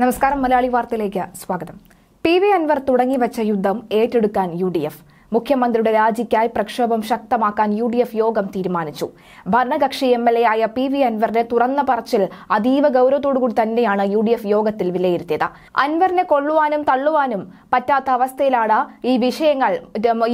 നമസ്കാരം മലയാളി വാർത്തയിലേക്ക് സ്വാഗതം പി വി അൻവർ തുടങ്ങിവച്ച യുദ്ധം ഏറ്റെടുക്കാൻ യു ഡി എഫ് മുഖ്യമന്ത്രിയുടെ രാജിക്കായി പ്രക്ഷോഭം ശക്തമാക്കാൻ യു ഡി എഫ് യോഗം തീരുമാനിച്ചു ഭരണകക്ഷി എം എൽ എ ആയ പി വി അൻവറിനെ തുറന്ന പറച്ചിൽ അതീവ ഗൌരവത്തോടുകൂടി തന്നെയാണ് യു ഡി എഫ് യോഗത്തിൽ വിലയിരുത്തിയത് അൻവറിനെ കൊള്ളുവാനും തള്ളുവാനും പറ്റാത്ത അവസ്ഥയിലാണ് ഈ വിഷയങ്ങൾ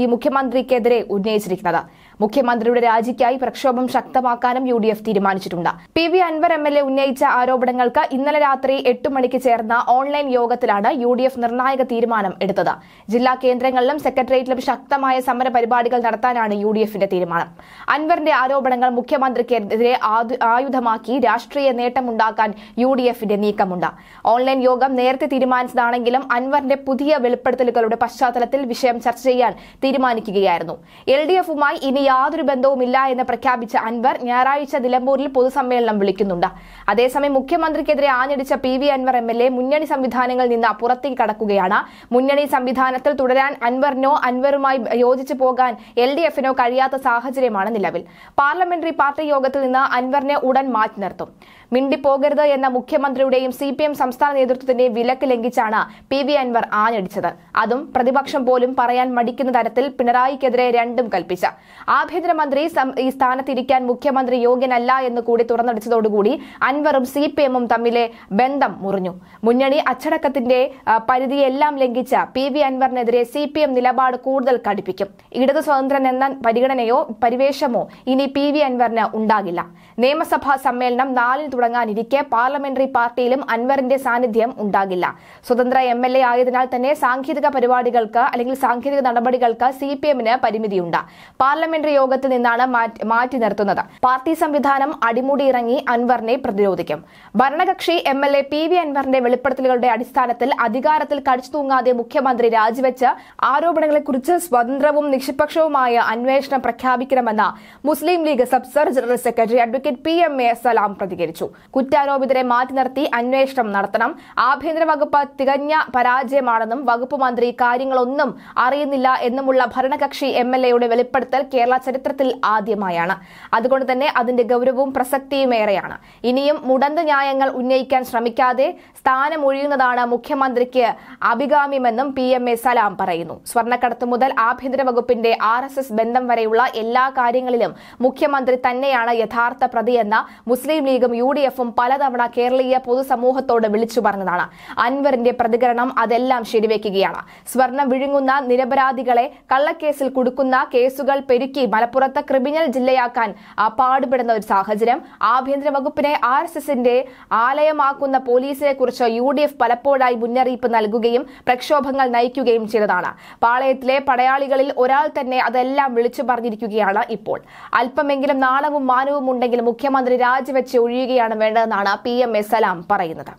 ഈ മുഖ്യമന്ത്രിക്കെതിരെ ഉന്നയിച്ചിരിക്കുന്നത് മുഖ്യമന്ത്രിയുടെ രാജിക്കായി പ്രക്ഷോഭം ശക്തമാക്കാനും യു തീരുമാനിച്ചിട്ടുണ്ട് P V Anvar M L A ഉന്നയിച്ച ആരോപണങ്ങൾക്ക് ഇന്നലെ രാത്രി എട്ട് മണിക്ക് ചേർന്ന ഓൺലൈൻ യോഗത്തിലാണ് യു ഡി എഫ് നിർണായക തീരുമാനം എടുത്തത് ജില്ലാ കേന്ദ്രങ്ങളിലും സെക്രട്ടേറിയറ്റിലും ശക്തമായ സമര പരിപാടികൾ നടത്താനാണ് യു ഡി എഫിന്റെ തീരുമാനം അൻവറിന്റെ ആരോപണങ്ങൾ മുഖ്യമന്ത്രിക്കെതിരെ ആയുധമാക്കി രാഷ്ട്രീയ നേട്ടമുണ്ടാക്കാൻ യു ഡി എഫിന്റെ നീക്കമുണ്ട് ഓൺലൈൻ യോഗം നേരത്തെ തീരുമാനിച്ചതാണെങ്കിലും അൻവറിന്റെ പുതിയ വെളിപ്പെടുത്തലുകളുടെ പശ്ചാത്തലത്തിൽ വിഷയം ചർച്ച ചെയ്യാൻ തീരുമാനിക്കുകയായിരുന്നു എൽ ഡി എഫുമായി ഇനി യാതൊരു ബന്ധവുമില്ല എന്ന് പ്രഖ്യാപിച്ച അൻവർ ഞായറാഴ്ച നിലമ്പൂരിൽ പൊതുസമ്മേളനം വിളിക്കുന്നുണ്ട് അതേസമയം മുഖ്യമന്ത്രിക്കെതിരെ ആഞ്ഞടിച്ച P V Anvar M L A മുന്നണി സംവിധാനങ്ങളിൽ നിന്ന് പുറത്തേക്ക് കടക്കുകയാണ് മുന്നണി സംവിധാനത്തിൽ തുടരാൻ അൻവറിനോ അൻവറുമായി യോജിച്ചു പോകാൻ എൽ ഡി എഫിനോ കഴിയാത്ത സാഹചര്യമാണ് നിലവിൽ പാർലമെന്ററി പാർട്ടി യോഗത്തിൽ നിന്ന് അൻവറിനെ ഉടൻ മാറ്റി നിർത്തും മിണ്ടിപ്പോകരുത് എന്ന മുഖ്യമന്ത്രിയുടെയും സി പി എം സംസ്ഥാന നേതൃത്വത്തിന്റെയും വിലക്ക് ലംഘിച്ചാണ് പി വി അൻവർ ആഞ്ഞടിച്ചത് അതും പ്രതിപക്ഷം പോലും പറയാൻ മടിക്കുന്ന തരത്തിൽ പിണറായിക്കെതിരെ രണ്ടും കൽപ്പിച്ച ആഭ്യന്തരമന്ത്രി ഈ സ്ഥാനത്തിരിക്കാൻ മുഖ്യമന്ത്രി യോഗ്യനല്ല എന്ന് കൂടി തുറന്നടിച്ചതോടുകൂടി അൻവറും സി പി എമ്മും തമ്മിലെ ബന്ധം മുറിഞ്ഞു മുന്നണി അച്ചടക്കത്തിന്റെ പരിധിയെല്ലാം ലംഘിച്ച പി വി അൻവറിനെതിരെ സി പി എം നിലപാട് കൂടുതൽ കടുപ്പിക്കും ഇടതു സ്വതന്ത്രൻ എന്ന പരിഗണനയോ പരിവേഷമോ ഇനി പി വി അൻവറിന് ഉണ്ടാകില്ല നിയമസഭാ സമ്മേളനം നാലിന് തുടങ്ങാനിരിക്കെ പാർലമെന്ററി പാർട്ടിയിലും അൻവറിന്റെ സാന്നിധ്യം ഉണ്ടാകില്ല സ്വതന്ത്ര എം എൽ എ ആയതിനാൽ തന്നെ സാങ്കേതിക പരിപാടികൾക്ക് അല്ലെങ്കിൽ സാങ്കേതിക നടപടികൾക്ക് സി പി എമ്മിന് പരിമിതിയുണ്ട് പാർലമെന്റ് പാർലമെന്ററി യോഗത്തിൽ നിന്നാണ് മാറ്റി നിർത്തുന്നത് പാർട്ടി സംവിധാനം അടിമുടി ഇറങ്ങി അൻവറിനെ പ്രതിരോധിക്കും ഭരണകക്ഷി M L A P V അൻവറിന്റെ വെളിപ്പെടുത്തലുകളുടെ അടിസ്ഥാനത്തിൽ അധികാരത്തിൽ കടിച്ചു തൂങ്ങാതെ മുഖ്യമന്ത്രി രാജിവെച്ച് ആരോപണങ്ങളെക്കുറിച്ച് സ്വതന്ത്രവും നിഷ്പക്ഷവുമായ അന്വേഷണം പ്രഖ്യാപിക്കണമെന്ന് മുസ്ലിം ലീഗ് സബ്സർ general secretary advocate P M A Salam പ്രതികരിച്ചു കുറ്റാരോപിതരെ മാറ്റി നിർത്തി അന്വേഷണം നടത്തണം ആഭ്യന്തര വകുപ്പ് തികഞ്ഞ പരാജയമാണെന്നും വകുപ്പ് മന്ത്രി കാര്യങ്ങളൊന്നും അറിയുന്നില്ല എന്നുമുള്ള ഭരണകക്ഷി എം എൽ എയുടെ വെളിപ്പെടുത്തൽ കേരള കേരള ചരിത്രത്തിൽ ആദ്യമായാണ് അതുകൊണ്ട് തന്നെ അതിന്റെ ഗൌരവവും പ്രസക്തിയും ഏറെയാണ് ഇനിയും മുടന്ത ന്യായങ്ങൾ ഉന്നയിക്കാൻ ശ്രമിക്കാതെ സ്ഥാനമൊഴിയുന്നതാണ് മുഖ്യമന്ത്രിക്ക് അഭികാമ്യമെന്നും പി എം എ സലാം പറയുന്നു സ്വർണ്ണക്കടത്ത് മുതൽ ആഭ്യന്തര വകുപ്പിന്റെ ആർ എസ് എസ് ബന്ധം വരെയുള്ള എല്ലാ കാര്യങ്ങളിലും മുഖ്യമന്ത്രി തന്നെയാണ് യഥാർത്ഥ പ്രതിയെന്ന മുസ്ലിം ലീഗും യു ഡി എഫും പലതവണ കേരളീയ പൊതുസമൂഹത്തോട് വിളിച്ചു പറഞ്ഞതാണ് അൻവറിന്റെ പ്രതികരണം അതെല്ലാം ശരിവെക്കുകയാണ് സ്വർണം വിഴുങ്ങുന്ന നിരപരാധികളെ കള്ളക്കേസിൽ കൊടുക്കുന്ന കേസുകൾ പെരുക്കി മാറ്റി ക്രിമിനൽ ജില്ലയാക്കാൻ പാടുപെടുന്ന ഒരു സാഹചര്യം ആഭ്യന്തര വകുപ്പിനെ ആർ എസ് എസിന്റെ ആലയമാക്കുന്ന പോലീസിനെ കുറിച്ച് യു ഡി എഫ് പലപ്പോഴായി മുന്നറിയിപ്പ് നൽകുകയും പ്രക്ഷോഭങ്ങൾ നയിക്കുകയും ചെയ്തതാണ് പാളയത്തിലെ പടയാളികളിൽ ഒരാൾ തന്നെ അതെല്ലാം വിളിച്ചു പറഞ്ഞിരിക്കുകയാണ് ഇപ്പോൾ അല്പമെങ്കിലും നാണവും മാനവും ഉണ്ടെങ്കിൽ മുഖ്യമന്ത്രി രാജിവെച്ച് ഒഴിയുകയാണ് വേണ്ടതെന്നാണ് പി എം എ സലാം പറയുന്നത്